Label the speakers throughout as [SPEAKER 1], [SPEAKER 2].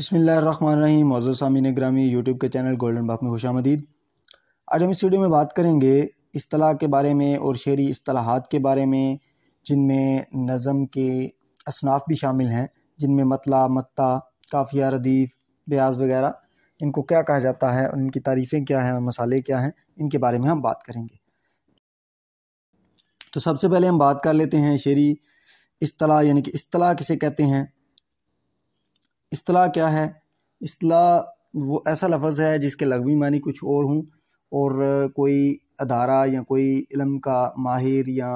[SPEAKER 1] बसमीम मौजूद सामीन ग्रामी यूट्यूब के चैनल गोल्डन बाप में खुश आमदीद आज हम इस वीडियो में बात करेंगे असलाह के बारे में और शेरी असलाहत के बारे में जिनमें नज़म के असनाफ भी शामिल हैं जिनमें मतला मत्ता काफिया रदीफ़ ब्याज वगैरह इनको क्या कहा जाता है उनकी तारीफ़ें क्या हैं और मसाले क्या हैं इनके बारे में हम बात करेंगे तो सबसे पहले हम बात कर लेते हैं शेरी असलाह यानी कि असलाह किसे कहते हैं असलाह क्या है असलाह वो ऐसा लफ्ज़ है जिसके लगवी मानी कुछ और हूँ और कोई अदारा या कोई इलम का माहिर या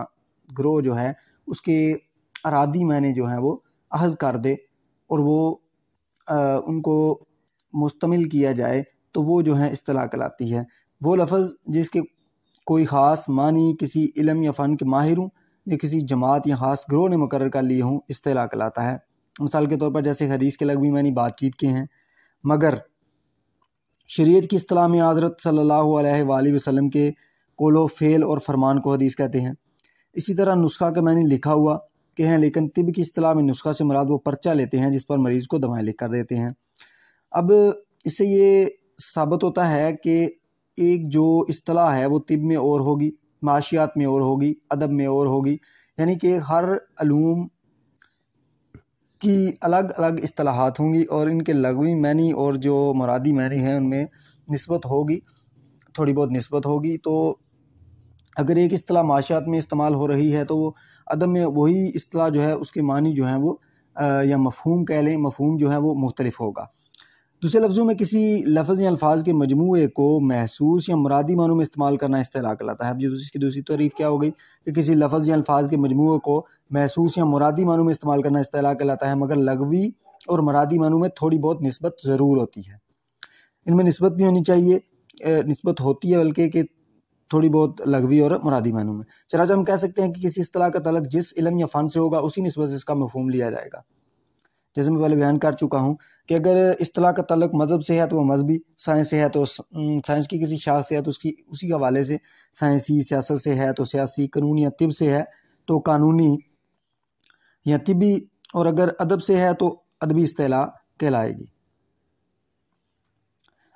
[SPEAKER 1] ग्रोह जो है उसके अरादी मैंने जो है वो अहज़ कर दे और वो आ, उनको मुस्तमिल किया जाए तो वो जो है असलाह कहलाती है वो लफ्ज़ जिसके कोई ख़ास मानी किसी इलम या फ़न के माहिर हूँ या किसी जमात या ख़ास ग्रोह ने मुकर कर लिए हूँ असलाह कहलाता है मिसाल के तौर पर जैसे हदीस के लग भी मैंने बातचीत के हैं मगर शरीयत की असलाह में हज़रत सल्ला वसलम के कोलो फेल और फरमान को हदीस कहते हैं इसी तरह नुस्खा का मैंने लिखा हुआ के हैं लेकिन तिब की असलाह में नुस्खा से मुराद वो पर्चा लेते हैं जिस पर मरीज़ को दवाएँ लिख कर देते हैं अब इससे ये साबित होता है कि एक जो असलाह है वो तिब में और होगी माशियात में और होगी अदब में और होगी यानी कि हर अलूम की अलग अलग असलाहत होंगी और इनके लगवी मैनी और जो मुरादी मैनी हैं उनमें नस्बत होगी थोड़ी बहुत नस्बत होगी तो अगर एक असलाह माशियात में इस्तेमाल हो रही है तो वो अदम में वही असलाह जो है उसके मानी जो है वो आ, या मफहूम कह लें मफहूम जो है वो मुख्तलिफ होगा दूसरे लफ्ज़ों में किसी लफ्ज़ या अल्फाज के मजमू को महसूस या मुरादी मानों में इस्तेमाल करना इस्तेला कहलाता है अब इसकी दूसरी तारीफ क्या हो गई कि किसी लफ्ज़ या अल्फाज के मजमू को महसूस या मुरादी मानों में इस्तेमाल करना इस्तेला कहलाता है मगर लगवी और मुरादी मानों में थोड़ी बहुत नस्बत ज़रूर होती है इनमें नस्बत भी होनी चाहिए नस्बत होती है बल्कि कि थोड़ी बहुत लगवी और मुरादी मानों में चराज हम कह सकते हैं कि किसी असलाह का तलक जिस इलम या फ़न से होगा उसी नस्बत से इसका मफहम लिया जाएगा जैसे मैं पहले बयान कर चुका हूँ कि अगर असलाह का तलक मज़हब से है तो वह मजहबी साइंस से है तो साइंस की किसी शाख से है तो उसकी उसी के हवाले से साइंसी सियासत से है तो सियासी कानून या तिब से है तो कानूनी या तिबी और अगर अदब से है तो अदबी असलाह कहलाएगी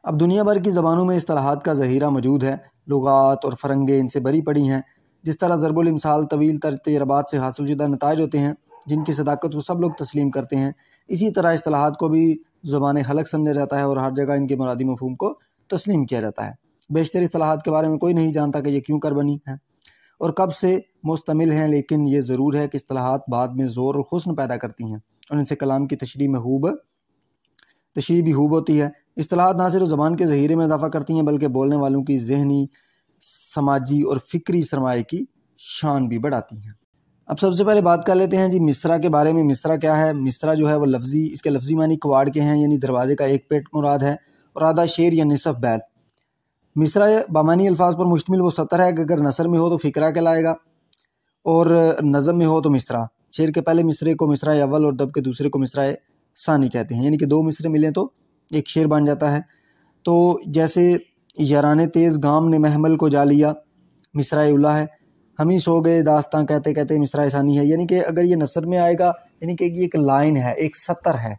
[SPEAKER 1] अब दुनिया भर की ज़बानों में असलाहत का जहीरा मौजूद है लगात और फरंगे इनसे भरी पड़ी हैं जिस तरह ज़रबुलमसाल तवील तर तजर्बात से हासिल शुदा नतज होते हैं जिनकी सदाकत को सब लोग तस्लीम करते हैं इसी तरह असलाहत को भी ज़ुबान हलक समझा जाता है और हर जगह इनके मुरादी मफहम को तस्लीम किया जाता है बेशतर असलाहत के बारे में कोई नहीं जानता कि ये क्यों कर बनी है और कब से मुस्तमिल हैं लेकिन ये ज़रूर है कि असलाहत बाद में ज़ोर और हसन पैदा करती हैं और इनसे कलाम की तशरी महूब तशरी भी हूब होती है असलाहत ना सिर्फ ज़बान के जहीरे में इजाफा करती हैं बल्कि बोलने वालों की जहनी समाजी और फ़िक्री सरमाए की शान भी बढ़ाती हैं अब सबसे पहले बात कर लेते हैं जी मिसरा के बारे में मिसरा क्या है मिसरा जो है वो लफ्ज़ी इसके लफ्ज़ी मानी कवाड़ के हैं यानी दरवाजे का एक पेट मुराद है और आधा शेर या नसफ़ बैत मिसरा बामानी अल्फाज पर मुश्तमिल वो सतर है कि अगर नसर में हो तो फ़िक्रा कहलाएगा और नज़म में हो तो मिसरा शेर के पहले मिसरे को मिसरा अव्वल और दब के दूसरे को मिसरा सानी कहते हैं यानी कि दो मिसरे मिलें तो एक शेर बन जाता है तो जैसे यारान तेज़ गाम ने महमल को जा लिया मिसरा उल्ला है हम ही सो गए दास्तां कहते कहते मिसरा ऐसानी है यानी कि अगर ये नसर में आएगा यानी कि एक लाइन है एक सतर है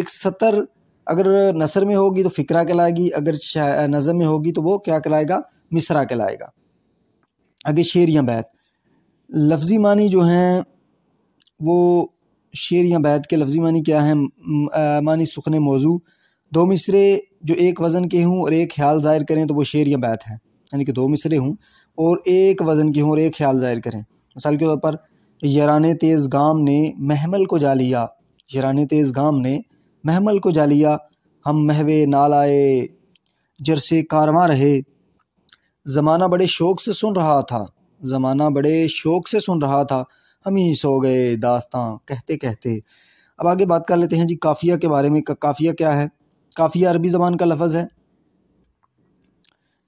[SPEAKER 1] एक सतर अगर नसर में होगी तो फ़िक्रा कहलाएगी अगर नज़म में होगी तो वो क्या कहलाएगा मिसरा कहलाएगा आगे शेर या बैत लफ्ज़ी मानी जो हैं वो शेर या बैत के लफ्ज़ी मानी क्या है मानी सुखन मौजू दो मिसरे जो एक वज़न के हों और एक ख्याल ज़ाहिर करें तो वो शेर या बैत है यानी कि दो मिसरे हों और एक वज़न की हों और एक ख्याल ज़ाहिर करें मिसाल के तौर पर यरान तेज़ गाम ने महमल को जा लिया यरान तेज़ गाम ने महमल को जा लिया हम महवे नाल आए जरसे कारवा रहे ज़माना बड़े शौक़ से सुन रहा था ज़माना बड़े शौक़ से सुन रहा था हम ही सो गए दास्तां कहते कहते अब आगे बात कर लेते हैं जी काफ़िया के बारे में का, काफ़िया क्या है काफ़िया अरबी ज़बान का लफज है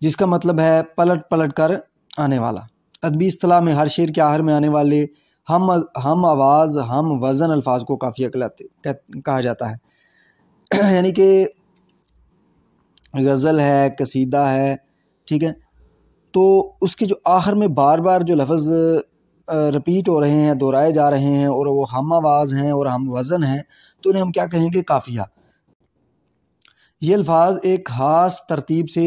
[SPEAKER 1] जिसका मतलब है पलट पलट कर आने वाला अदबी असलाह में हर शेर के आहर में आने वाले हम हम आवाज़ हम वज़न अल्फाज को काफ़िया अकलाते कहा जाता है यानी कि गज़ल है कसीदा है ठीक है तो उसके जो आखिर में बार बार जो लफ्ज़ रिपीट हो रहे हैं दोहराए जा रहे हैं और वो हम आवाज़ हैं और हम वज़न हैं तो उन्हें हम क्या कहेंगे काफ़िया ये अल्फाज एक ख़ास तरतीब से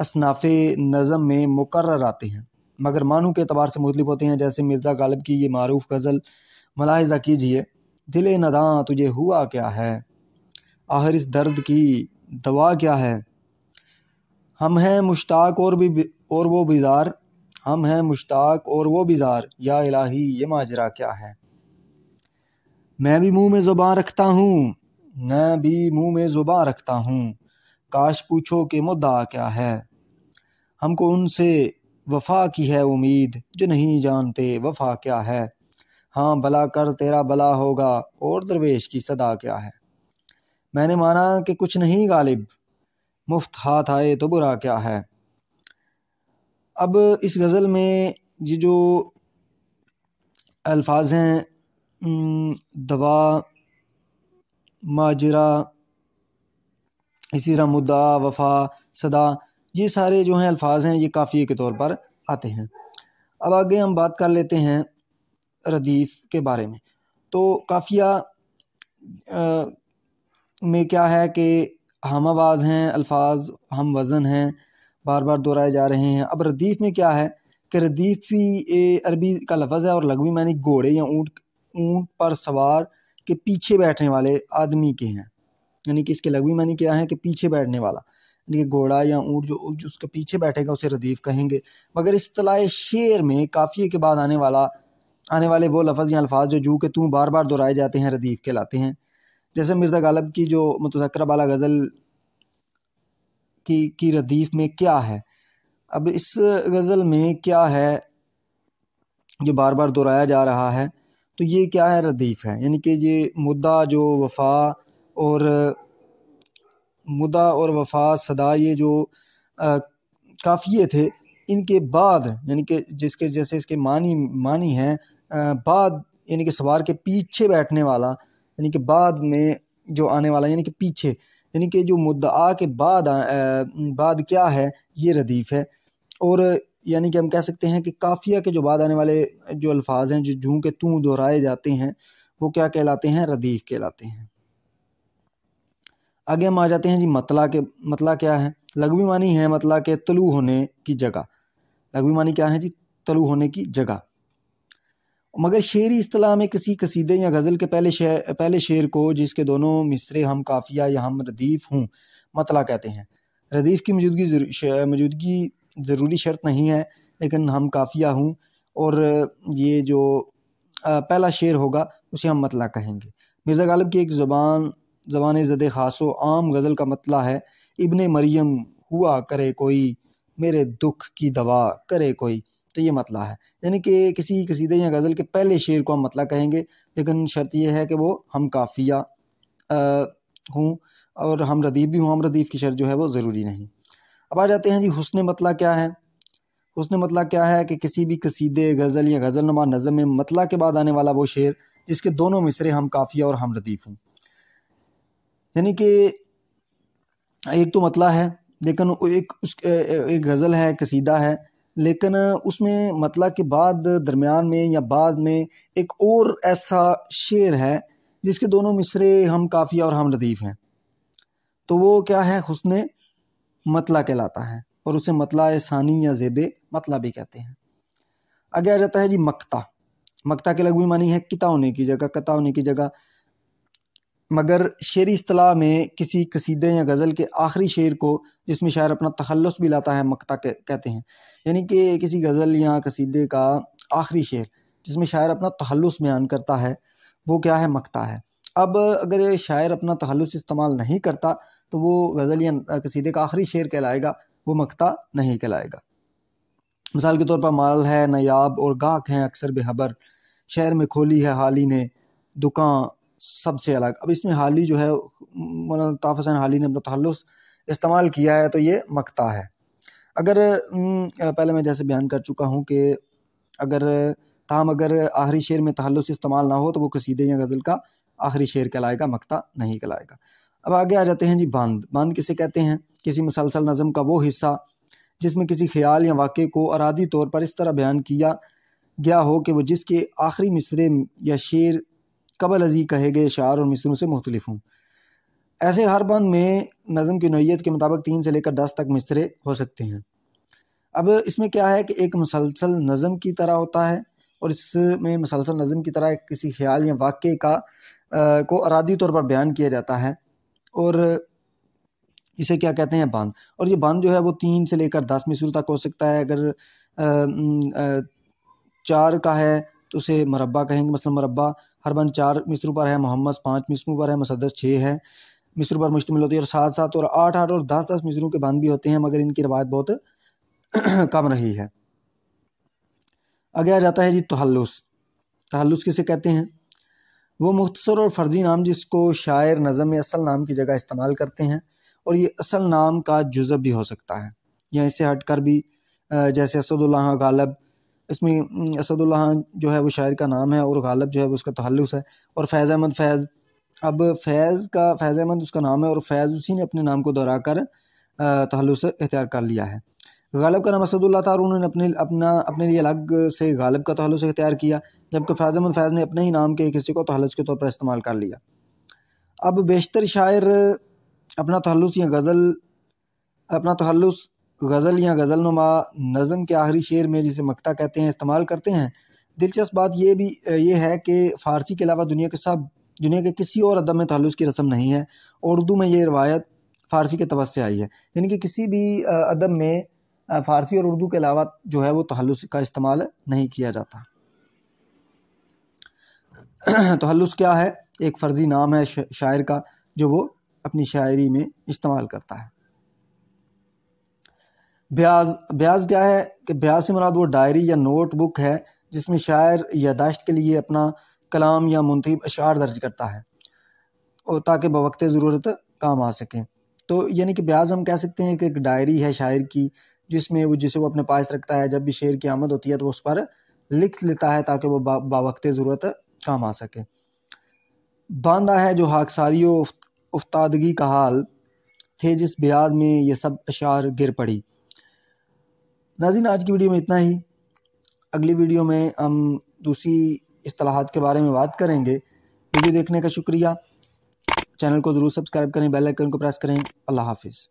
[SPEAKER 1] असनाफ़ नज़म में मुकर आते हैं मगर मानू के अतबार से मुतलब होते हैं जैसे मिर्ज़ा गालिब की ये मरूफ़ गज़ल मुलाहजा कीजिए दिल नदा तुझे हुआ क्या है आखिर इस दर्द की दवा क्या है हम हैं मुश्ताक और भी और वो बिजार हम हैं मुश्ताक और वो बिजार या इलाही ये माजरा क्या है मैं भी मुंह में ज़ुबान रखता हूँ मैं भी मुंह में ज़ुबान रखता हूँ काश पूछो कि मुद्दा क्या है हमको उनसे वफा की है उम्मीद जो नहीं जानते वफा क्या है हाँ भला कर तेरा भला होगा और दरवेश की सदा क्या है मैंने माना कि कुछ नहीं गालिब मुफ्त हाथ आए तो बुरा क्या है अब इस गज़ल में ये जो अल्फाज हैं दवा माजरा इसी तरह मुद्दा वफा सदा ये सारे जो हैं अल्फाज हैं ये काफ़िए के तौर पर आते हैं अब आगे हम बात कर लेते हैं रदीफ़ के बारे में तो काफ़िया में क्या है कि हम आवाज़ हैं अल्फाज हम वज़न हैं बार बार दोहराए जा रहे हैं अब रदीफ़ में क्या है कि रदीफ़ भी ए, अरबी का लफज है और लगवी मानी घोड़े या ऊँट ऊँट पर सवार के पीछे बैठने वाले आदमी के हैं यानी कि इसके लघवी मानी क्या है कि पीछे बैठने वाला यानी कि घोड़ा या ऊँट जो, जो उसके पीछे बैठेगा उसे रदीफ़ कहेंगे मगर असलाह शेर में काफ़िए के बाद आने वाला आने वाले वो लफज या अल्फाज जो जू के तू बार बार दोहराए जाते हैं रदीफ़ कहलाते हैं जैसे मिर्ज़ा गालब की जो मतकर वाला गज़ल की की रदीफ़ में क्या है अब इस गज़ल में क्या है जो बार बार दोहराया जा रहा है तो ये क्या है रदीफ़ है यानी कि ये मुद्दा जो वफा और मुदा और वफा सदा ये जो काफ़िए थे इनके बाद यानी कि जिसके जैसे इसके मानी मानी हैं बाद यानी कि सवार के पीछे बैठने वाला यानी कि बाद में जो आने वाला यानी कि पीछे यानी कि जो मुद्दा के बाद आ, बाद क्या है ये रदीफ़ है और यानी कि हम कह सकते हैं कि काफ़िया के जो बाद आने वाले जो अल्फाज हैं जो जूँ के तू दोहराए जाते हैं वो क्या कहलाते हैं रदीफ़ कहलाते हैं आगे हम आ जाते हैं जी मतला के मतला क्या है लघवी मानी है मतला के तलु होने की जगह लघवी मानी क्या है जी तलु होने की जगह मगर शेरी अतलाह में किसी कसीदे या गज़ल के पहले शेर पहले शेर को जिसके दोनों मिसरे हम काफिया या हम रदीफ़ हूँ मतला कहते हैं रदीफ़ की मौजूदगी मौजूदगी ज़रूरी शर्त नहीं है लेकिन हम काफिया हूँ और ये जो पहला शेर होगा उसे हम मतला कहेंगे मिर्ज़ा गालिब की एक ज़ुबान जबान ज़द खास व आम गज़ल का मतला है इबन मरियम हुआ करे कोई मेरे दुख की दवा करे कोई तो ये मतला है यानी कि किसी कसीदे या गज़ल के पहले शेर को हम मतला कहेंगे लेकिन शर्त यह है कि वो हम काफिया हूँ और हम रदीफ भी हूँ हम रदीफ की शर्त जो है वो ज़रूरी नहीं अब आ जाते हैं जी हुसन मतला क्या है हुसन मतला क्या है कि किसी भी कसीदे गज़ल या गज़ल नुमा नज़म में मतला के बाद आने वाला वो शेर जिसके दोनों मिसरे हम काफिया और हम रदीफ हूँ यानी कि एक तो मतला है लेकिन एक उस एक गज़ल है कसीदा है लेकिन उसमें मतला के बाद दरमियान में या बाद में एक और ऐसा शेर है जिसके दोनों मिसरे हम काफ़िया और हम लतीफ़ हैं तो वो क्या है हुसन मतला कहलाता है और उसे मतला सानी या जेब मतला भी कहते हैं आगे आ जाता है जी मक्ता मक्ता के लगभग मानी है किता होने की जगह कता होने की जगह मगर शेर अतलाह में किसी कसीदे या गज़ल के आखिरी शेर को जिसमें शायर अपना तखलस भी लाता है मकता कहते हैं यानी कि किसी गज़ल या कसीदे का आखिरी शेर जिसमें शायर अपना तखलस बयान करता है वो क्या है मकता है अब अगर शायर अपना तहलुस इस्तेमाल नहीं करता तो वो गज़ल या कसीदे का आखिरी शेर कहलाएगा वो मकता नहीं कहलाएगा मिसाल के तौर पर माल है नायाब और गाहक हैं अक्सर बेहबर शहर में खोली है हाली ने दुकान सबसे अलग अब इसमें हाली जो है मौलाना ताफ हुसैन हाली ने अपना तहलुस इस्तेमाल किया है तो ये मकता है अगर पहले मैं जैसे बयान कर चुका हूँ कि अगर ताम अगर आखिरी शेर में तहलुस इस्तेमाल ना हो तो वो कसीदे या गज़ल का आखिरी शेर कहलाएगा मकता नहीं कहलाएगा अब आगे आ जाते हैं जी बांध बांध किसे कहते हैं किसी मसलसल नज़म का वो हिस्सा जिसमें किसी ख्याल या वाक़े को अरादी तौर पर इस तरह बयान किया गया हो कि वह जिसके आखिरी मिसरे या शेर कबल अजी कहे गए शार और मिसरों से मुख्तलिफ हूँ ऐसे हर बंद में नज़म की नोयत के मुताबिक तीन से लेकर दस तक मिसरे हो सकते हैं अब इसमें क्या है कि एक मुसलसल नज़म की तरह होता है और इसमें मुसलसल नज़म की तरह किसी ख्याल या वाक़े का आ, को अरादी तौर पर बयान किया जाता है और इसे क्या कहते हैं बांध और ये बांध जो है वो तीन से लेकर दस मिसर तक हो सकता है अगर आ, आ, चार का है तो उसे मरबा कहेंगे मसलन मरबा हरबन चार मिस्र पर है मोहम्मद पाँच मिस्र पर है मुसदस छः है मिस्र पर मुश्तमिल होती है और सात सात और आठ आठ और दस दस मिसरों के बंद भी होते हैं मगर इनकी रवायत बहुत कम रही है आगे आ जाता है जी तहल्लुस तहल्लुस किसे कहते हैं वो मुख्तर और फर्जी नाम जिसको शायर नज़म असल नाम की जगह इस्तेमाल करते हैं और ये असल नाम का जुज़ब भी हो सकता है या इससे हट कर भी जैसे असदुल्ला गालब इसमें असदुल्ला जो है वो शायर का नाम है और गालब जो है वो उसका तहलुस है और फैज़ अहमद फैज़ अब फैज़ का फैज़ अहमद उसका नाम है और फैज़ उसी ने अपने नाम को दोहरा कर तहलुस इख्तियार कर लिया है गालब का नाम असदुल्ल था और उन्होंने अपने अपना अपने लिए अलग से गालब का तहलुस इख्तियार किया जबकि फैज़ अहमद फैज़ ने अपने ही नाम के एक हिस्से को तहलुस के तौर पर इस्तेमाल कर लिया अब बेशतर शायर अपना तहलुस या गज़ल अपना तहलुस गज़ल या गज़ल नुमा नज़म के आखिरी शेर में जिसे मकता कहते हैं इस्तेमाल करते हैं दिलचस्प बात यह भी ये है कि फ़ारसी के अलावा दुनिया के सब दुनिया के किसी और अदब में तलुस की रस्म नहीं है उर्दू में ये रवायत फ़ारसी के तवस से आई है यानी कि किसी भी अदब में फ़ारसी और उर्दू के अलावा जो है वो तहलुस का इस्तेमाल नहीं किया जाता तहलुस क्या है एक फ़र्जी नाम है शायर का जो वो अपनी शायरी में इस्तेमाल करता है ब्याज ब्याज क्या है कि ब्याज से मुराद वो डायरी या नोट बुक है जिसमें शायर या दाश्त के लिए अपना कलाम या मुंतब अशार दर्ज करता है और ताकि बवक्त ज़रूरत काम आ सकें तो यानी कि ब्याज हम कह सकते हैं कि एक डायरी है शायर की जिसमें वो जिसे वो अपने पास रखता है जब भी शेर की आमद होती है तो उस पर लिख लेता है ताकि वह बावक्त ज़रूरत काम आ सके बांधा है जो हाकसारी उफ्तादगी का हाल थे जिस ब्याज में ये सब अशार गिर पड़ी नाजिन आज की वीडियो में इतना ही अगली वीडियो में हम दूसरी असलाहत के बारे में बात करेंगे वीडियो देखने का शुक्रिया चैनल को ज़रूर सब्सक्राइब करें बेल आइकन को प्रेस करें अल्लाह हाफिज़